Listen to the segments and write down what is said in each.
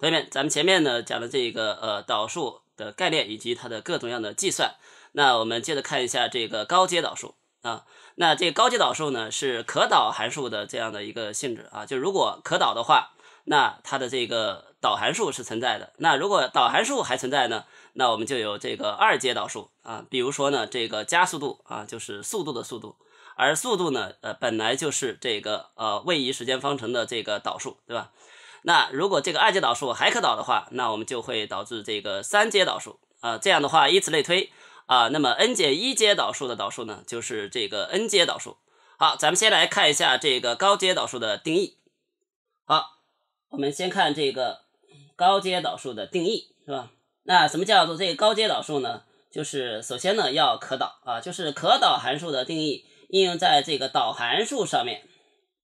同学们，咱们前面呢讲了这个呃导数的概念以及它的各种样的计算，那我们接着看一下这个高阶导数啊。那这高阶导数呢是可导函数的这样的一个性质啊，就如果可导的话，那它的这个导函数是存在的。那如果导函数还存在呢，那我们就有这个二阶导数啊。比如说呢，这个加速度啊就是速度的速度，而速度呢呃本来就是这个呃位移时间方程的这个导数，对吧？那如果这个二阶导数还可导的话，那我们就会导致这个三阶导数啊。这样的话，以此类推啊，那么 n 减一阶导数的导数呢，就是这个 n 阶导数。好，咱们先来看一下这个高阶导数的定义。好，我们先看这个高阶导数的定义，是吧？那什么叫做这个高阶导数呢？就是首先呢要可导啊，就是可导函数的定义应用在这个导函数上面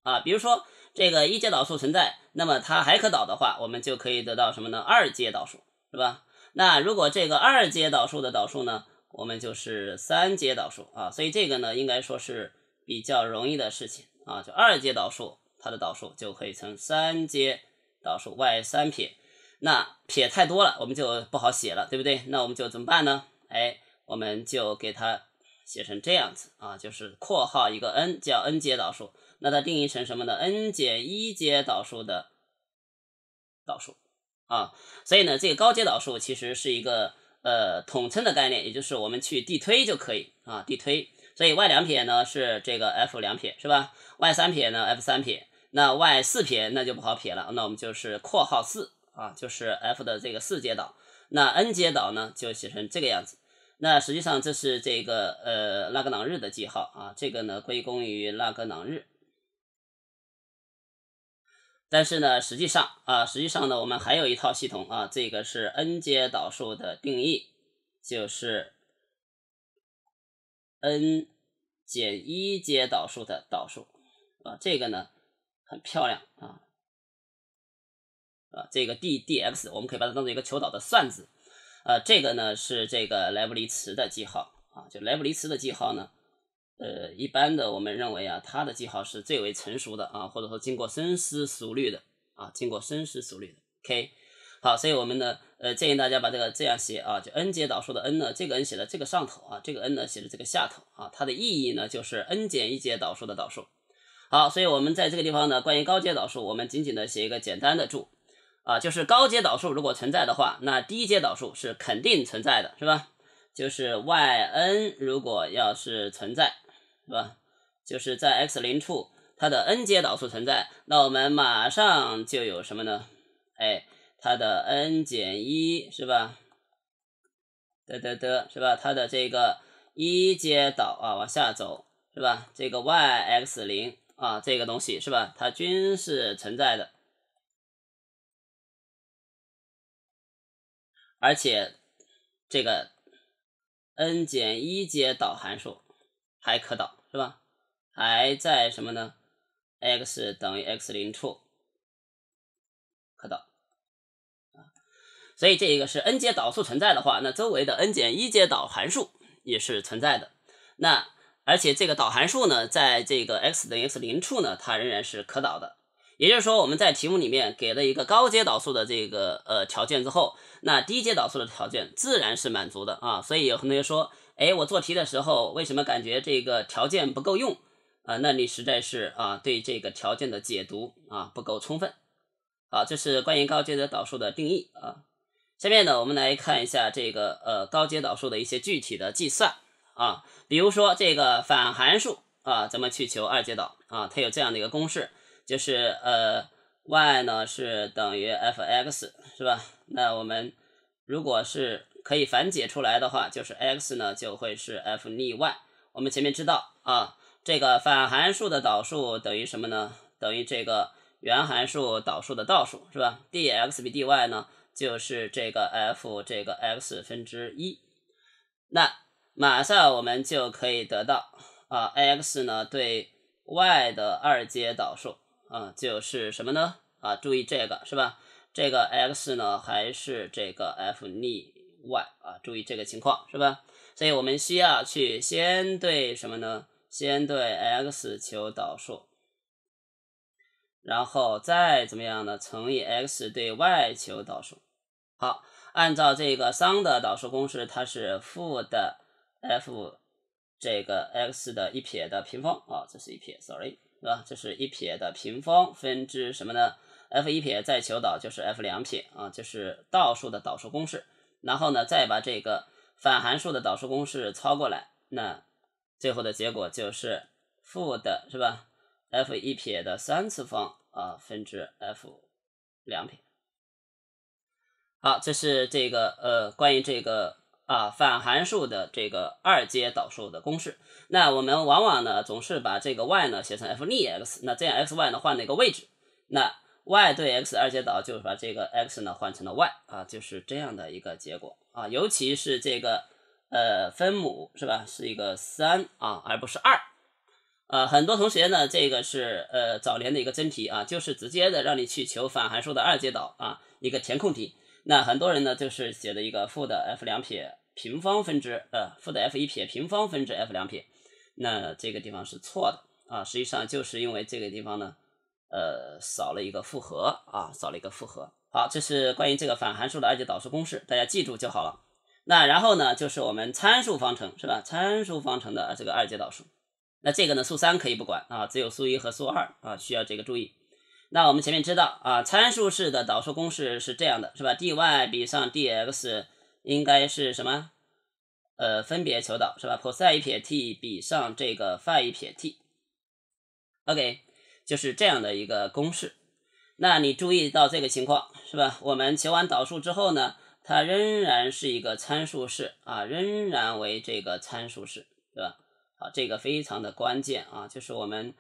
啊，比如说。这个一阶导数存在，那么它还可导的话，我们就可以得到什么呢？二阶导数，是吧？那如果这个二阶导数的导数呢，我们就是三阶导数啊。所以这个呢，应该说是比较容易的事情啊。就二阶导数它的导数就可以成三阶导数 y 三撇，那撇太多了，我们就不好写了，对不对？那我们就怎么办呢？哎，我们就给它。写成这样子啊，就是括号一个 n 叫 n 阶导数，那它定义成什么呢 n 减一阶导数的导数啊，所以呢，这个高阶导数其实是一个呃统称的概念，也就是我们去递推就可以啊，递推。所以 y 两撇呢是这个 f 两撇是吧？y 三撇呢 f 三撇，那 y 四撇那就不好撇了，那我们就是括号四啊，就是 f 的这个四阶导。那 n 阶导呢就写成这个样子。那实际上这是这个呃拉格朗日的记号啊，这个呢归功于拉格朗日。但是呢，实际上啊，实际上呢，我们还有一套系统啊，这个是 n 阶导数的定义，就是 n 减一阶导数的导数啊，这个呢很漂亮啊啊，这个 d/dx 我们可以把它当做一个求导的算子。啊，这个呢是这个莱布尼茨的记号啊，就莱布尼茨的记号呢，呃，一般的我们认为啊，它的记号是最为成熟的啊，或者说经过深思熟虑的啊，经过深思熟虑的，OK，好，所以，我们呢，呃，建议大家把这个这样写啊，就 n 阶导数的 n 呢，这个 n 写的这个上头啊，这个 n 呢写的这个下头啊，它的意义呢就是 n 减一阶导数的导数。好，所以我们在这个地方呢，关于高阶导数，我们仅仅的写一个简单的注。啊，就是高阶导数如果存在的话，那低阶导数是肯定存在的，是吧？就是 y n 如果要是存在，是吧？就是在 x 零处它的 n 阶导数存在，那我们马上就有什么呢？哎，它的 n 减一是吧？得得得是吧？它的这个一阶导啊，往下走是吧？这个 y x 零啊，这个东西是吧？它均是存在的。而且这个 n 减一阶导函数还可导，是吧？还在什么呢？x 等于 x 零处可导，啊，所以这一个是 n 阶导数存在的话，那周围的 n 减一阶导函数也是存在的。那而且这个导函数呢，在这个 x 等于 x 零处呢，它仍然是可导的。也就是说，我们在题目里面给了一个高阶导数的这个呃条件之后，那低阶导数的条件自然是满足的啊。所以，有同学说：“哎，我做题的时候为什么感觉这个条件不够用啊？”那你实在是啊对这个条件的解读啊不够充分。好，这是关于高阶的导数的定义啊。下面呢，我们来看一下这个呃高阶导数的一些具体的计算啊，比如说这个反函数啊，咱们去求二阶导啊，它有这样的一个公式。就是呃，y 呢是等于 f(x) 是吧？那我们如果是可以反解出来的话，就是 x 呢就会是 f 逆 y。我们前面知道啊，这个反函数的导数等于什么呢？等于这个原函数导数的倒数是吧？dx 比 dy 呢就是这个 f 这个 x 分之一。那马上我们就可以得到啊，x 呢对 y 的二阶导数。啊，就是什么呢？啊，注意这个是吧？这个 x 呢，还是这个 f 逆 y 啊？注意这个情况是吧？所以我们需要去先对什么呢？先对 x 求导数，然后再怎么样呢？乘以 x 对 y 求导数。好，按照这个商的导数公式，它是负的 f 这个 x 的一撇的平方啊，这是一撇，sorry。是吧？这是一撇的平方分之什么呢？f 一撇再求导就是 f 两撇啊，就是倒数的导数公式。然后呢，再把这个反函数的导数公式抄过来，那最后的结果就是负的，是吧？f 一撇的三次方啊分之 f 两撇。好，这是这个呃关于这个。啊，反函数的这个二阶导数的公式，那我们往往呢总是把这个 y 呢写成 f 逆 x，那这样 x y 呢换了一个位置，那 y 对 x 二阶导就是把这个 x 呢换成了 y 啊，就是这样的一个结果啊，尤其是这个呃分母是吧，是一个三啊，而不是二啊，很多同学呢这个是呃早年的一个真题啊，就是直接的让你去求反函数的二阶导啊，一个填空题。那很多人呢，就是写的一个负的 f 两撇平方分之，呃，负的 f 一撇平方分之 f 两撇，那这个地方是错的啊，实际上就是因为这个地方呢，呃，少了一个复合啊，少了一个复合。好，这是关于这个反函数的二阶导数公式，大家记住就好了。那然后呢，就是我们参数方程是吧？参数方程的这个二阶导数，那这个呢，数三可以不管啊，只有数一和数二啊需要这个注意。那我们前面知道啊，参数式的导数公式是这样的，是吧？dy 比上 dx 应该是什么？呃，分别求导是吧？cos 一撇 t 比上这个 phi 一撇 t，OK，就是这样的一个公式。那你注意到这个情况是吧？我们求完导数之后呢，它仍然是一个参数式啊，仍然为这个参数式，对吧？好，这个非常的关键啊，就是我们。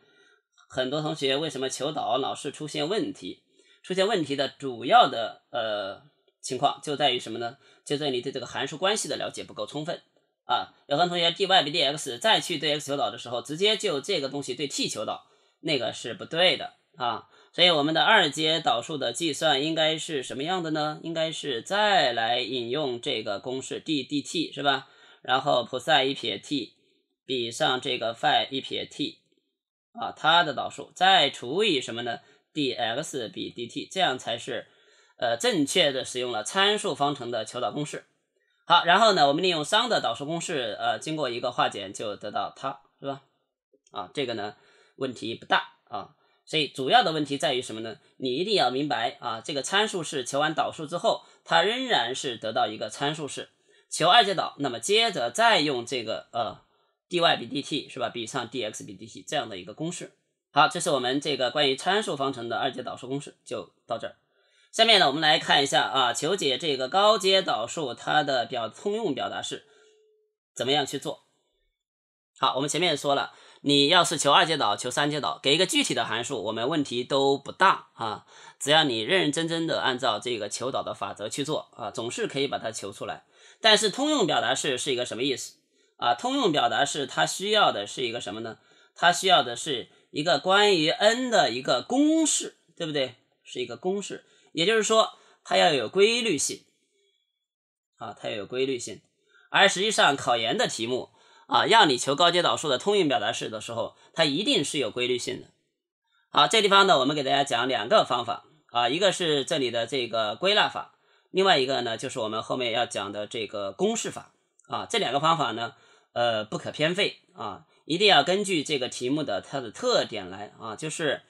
很多同学为什么求导老是出现问题？出现问题的主要的呃情况就在于什么呢？就在于你对这个函数关系的了解不够充分啊！有同学 dy 比 dx 再去对 x 求导的时候，直接就这个东西对 t 求导，那个是不对的啊！所以我们的二阶导数的计算应该是什么样的呢？应该是再来引用这个公式 ddt 是吧？然后 cos 一撇 t 比上这个 phi 一撇 t。啊，它的导数再除以什么呢？d x 比 d t，这样才是呃正确的使用了参数方程的求导公式。好，然后呢，我们利用商的导数公式，呃，经过一个化简就得到它是吧？啊，这个呢问题不大啊。所以主要的问题在于什么呢？你一定要明白啊，这个参数式求完导数之后，它仍然是得到一个参数式。求二阶导，那么接着再用这个呃。dy 比 dt 是吧？比上 dx 比 dt 这样的一个公式。好，这是我们这个关于参数方程的二阶导数公式，就到这儿。下面呢，我们来看一下啊，求解这个高阶导数它的表通用表达式怎么样去做。好，我们前面说了，你要是求二阶导、求三阶导，给一个具体的函数，我们问题都不大啊。只要你认认真真的按照这个求导的法则去做啊，总是可以把它求出来。但是通用表达式是一个什么意思？啊，通用表达式它需要的是一个什么呢？它需要的是一个关于 n 的一个公式，对不对？是一个公式，也就是说它要有规律性，啊，它要有规律性。而实际上考研的题目啊，让你求高阶导数的通用表达式的时候，它一定是有规律性的。好，这地方呢，我们给大家讲两个方法啊，一个是这里的这个归纳法，另外一个呢就是我们后面要讲的这个公式法啊，这两个方法呢。呃，不可偏废啊，一定要根据这个题目的它的特点来啊。就是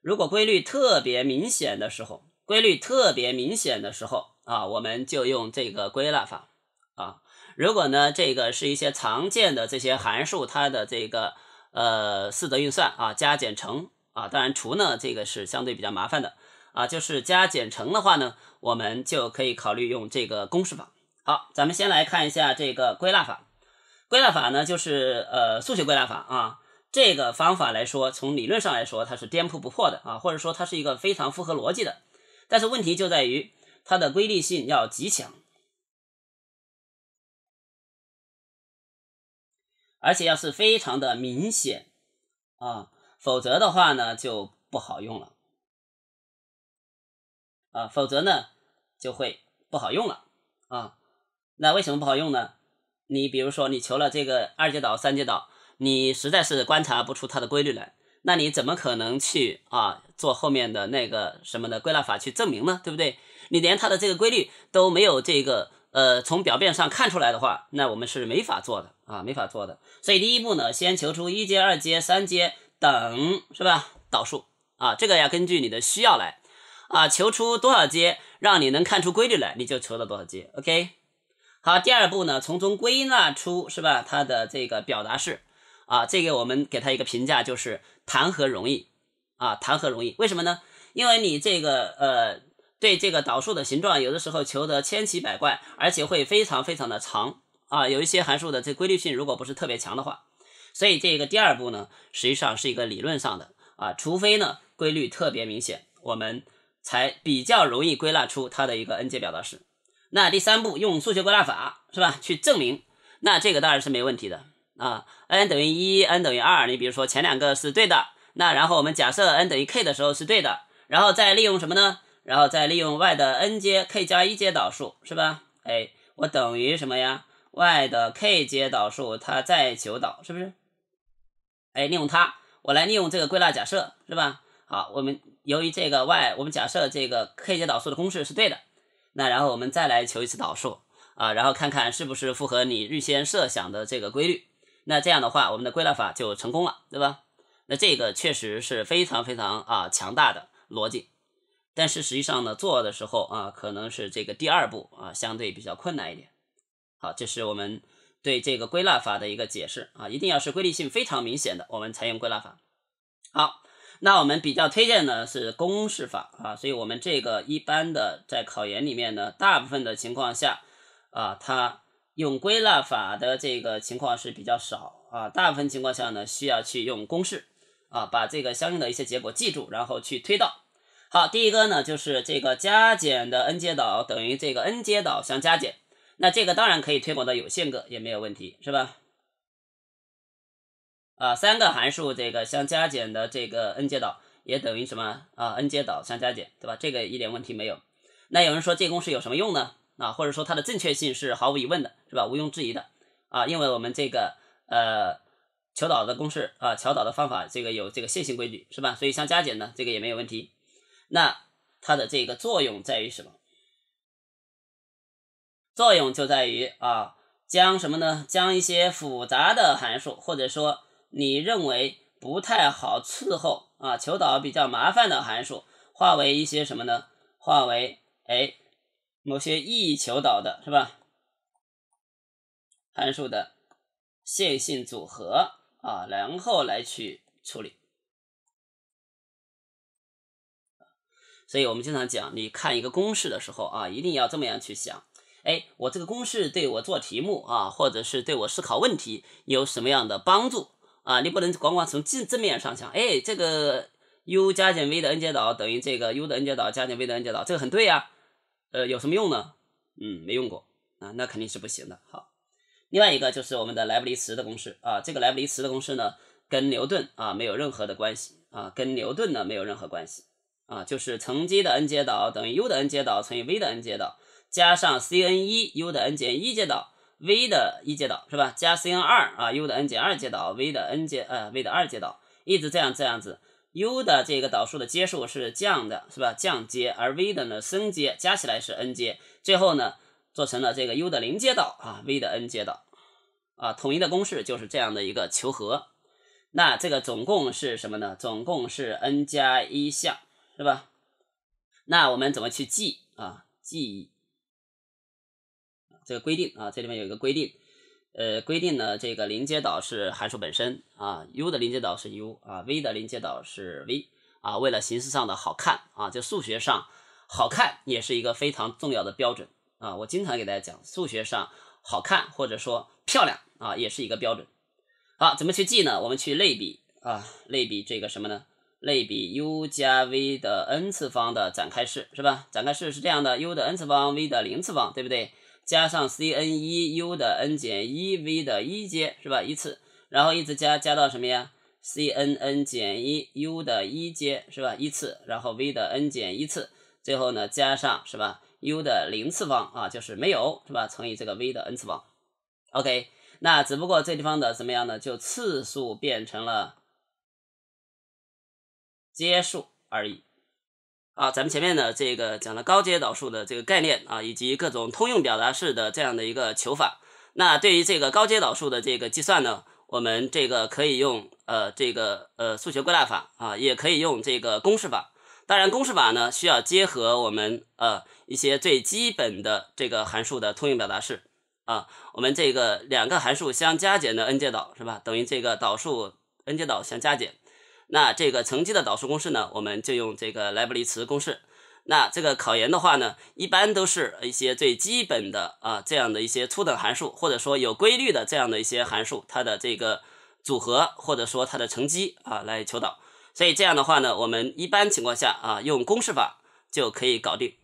如果规律特别明显的时候，规律特别明显的时候啊，我们就用这个归纳法啊。如果呢，这个是一些常见的这些函数，它的这个呃四则运算啊，加减乘啊，当然除呢，这个是相对比较麻烦的啊。就是加减乘的话呢，我们就可以考虑用这个公式法。好，咱们先来看一下这个归纳法。归纳法呢，就是呃，数学归纳法啊，这个方法来说，从理论上来说，它是颠扑不破的啊，或者说它是一个非常符合逻辑的。但是问题就在于它的规律性要极强，而且要是非常的明显啊，否则的话呢，就不好用了啊，否则呢就会不好用了啊。那为什么不好用呢？你比如说，你求了这个二阶导、三阶导，你实在是观察不出它的规律来，那你怎么可能去啊做后面的那个什么的归纳法去证明呢？对不对？你连它的这个规律都没有这个呃从表面上看出来的话，那我们是没法做的啊，没法做的。所以第一步呢，先求出一阶、二阶、三阶等是吧导数啊，这个要根据你的需要来啊，求出多少阶让你能看出规律来，你就求了多少阶，OK。好，第二步呢，从中归纳出是吧？它的这个表达式，啊，这个我们给它一个评价，就是谈何容易啊，谈何容易？为什么呢？因为你这个呃，对这个导数的形状，有的时候求得千奇百怪，而且会非常非常的长啊。有一些函数的这规律性，如果不是特别强的话，所以这个第二步呢，实际上是一个理论上的啊，除非呢规律特别明显，我们才比较容易归纳出它的一个 n 阶表达式。那第三步用数学归纳法是吧？去证明，那这个当然是没问题的啊。n 等于一，n 等于二，你比如说前两个是对的。那然后我们假设 n 等于 k 的时候是对的，然后再利用什么呢？然后再利用 y 的 n 阶 k 加一阶导数是吧？哎，我等于什么呀？y 的 k 阶导数，它再求导，是不是？哎，利用它，我来利用这个归纳假设是吧？好，我们由于这个 y，我们假设这个 k 阶导数的公式是对的。那然后我们再来求一次导数啊，然后看看是不是符合你预先设想的这个规律。那这样的话，我们的归纳法就成功了，对吧？那这个确实是非常非常啊强大的逻辑，但是实际上呢，做的时候啊，可能是这个第二步啊相对比较困难一点。好，这是我们对这个归纳法的一个解释啊，一定要是规律性非常明显的，我们才用归纳法。好。那我们比较推荐呢是公式法啊，所以我们这个一般的在考研里面呢，大部分的情况下啊，它用归纳法的这个情况是比较少啊，大部分情况下呢需要去用公式啊，把这个相应的一些结果记住，然后去推导。好，第一个呢就是这个加减的 n 阶导等于这个 n 阶导相加减，那这个当然可以推广到有限个也没有问题，是吧？啊，三个函数这个相加减的这个 n 阶导也等于什么啊？n 阶导相加减，对吧？这个一点问题没有。那有人说这公式有什么用呢？啊，或者说它的正确性是毫无疑问的，是吧？毋庸置疑的啊，因为我们这个呃求导的公式啊，求导的方法这个有这个线性规律，是吧？所以相加减呢，这个也没有问题。那它的这个作用在于什么？作用就在于啊，将什么呢？将一些复杂的函数或者说你认为不太好伺候啊？求导比较麻烦的函数，化为一些什么呢？化为哎某些易求导的是吧？函数的线性组合啊，然后来去处理。所以我们经常讲，你看一个公式的时候啊，一定要这么样去想：哎，我这个公式对我做题目啊，或者是对我思考问题有什么样的帮助？啊，你不能光光从正正面上想，哎，这个 u 加减 v 的 n 阶导等于这个 u 的 n 阶导加减 v 的 n 阶导，这个很对呀，呃，有什么用呢？嗯，没用过啊，那肯定是不行的。好，另外一个就是我们的莱布尼茨的公式啊，这个莱布尼茨的公式呢，跟牛顿啊没有任何的关系啊，跟牛顿呢没有任何关系啊，就是乘积的 n 阶导等于 u 的 n 阶导乘以 v 的 n 阶导加上 c n 一 u 的 n 减一阶导。v 的一阶导是吧？加 c n 二啊，u 的 n 减二阶导，v 的 n 阶呃，v 的二阶导，一直这样这样子。u 的这个导数的阶数是降的，是吧？降阶，而 v 的呢升阶，加起来是 n 阶，最后呢做成了这个 u 的零阶导啊，v 的 n 阶导啊，统一的公式就是这样的一个求和。那这个总共是什么呢？总共是 n 加一项，是吧？那我们怎么去记啊？记。这个规定啊，这里面有一个规定，呃，规定呢，这个临阶导是函数本身啊，u 的临阶导是 u 啊，v 的临阶导是 v 啊。为了形式上的好看啊，就数学上好看也是一个非常重要的标准啊。我经常给大家讲，数学上好看或者说漂亮啊，也是一个标准。好，怎么去记呢？我们去类比啊，类比这个什么呢？类比 u 加 v 的 n 次方的展开式是吧？展开式是这样的，u 的 n 次方，v 的零次方，对不对？加上 c n 一 u 的 n 减一 v 的一阶是吧一次，然后一直加加到什么呀？c n n 减一 u 的一阶是吧一次，然后 v 的 n 减一次，最后呢加上是吧 u 的零次方啊就是没有是吧乘以这个 v 的 n 次方，OK，那只不过这地方的怎么样呢？就次数变成了阶数而已。啊，咱们前面呢这个讲了高阶导数的这个概念啊，以及各种通用表达式的这样的一个求法。那对于这个高阶导数的这个计算呢，我们这个可以用呃这个呃数学归纳法啊，也可以用这个公式法。当然，公式法呢需要结合我们呃一些最基本的这个函数的通用表达式啊。我们这个两个函数相加减的 n 阶导是吧，等于这个导数 n 阶导相加减。那这个乘积的导数公式呢，我们就用这个莱布尼茨公式。那这个考研的话呢，一般都是一些最基本的啊，这样的一些初等函数，或者说有规律的这样的一些函数，它的这个组合或者说它的乘积啊，来求导。所以这样的话呢，我们一般情况下啊，用公式法就可以搞定。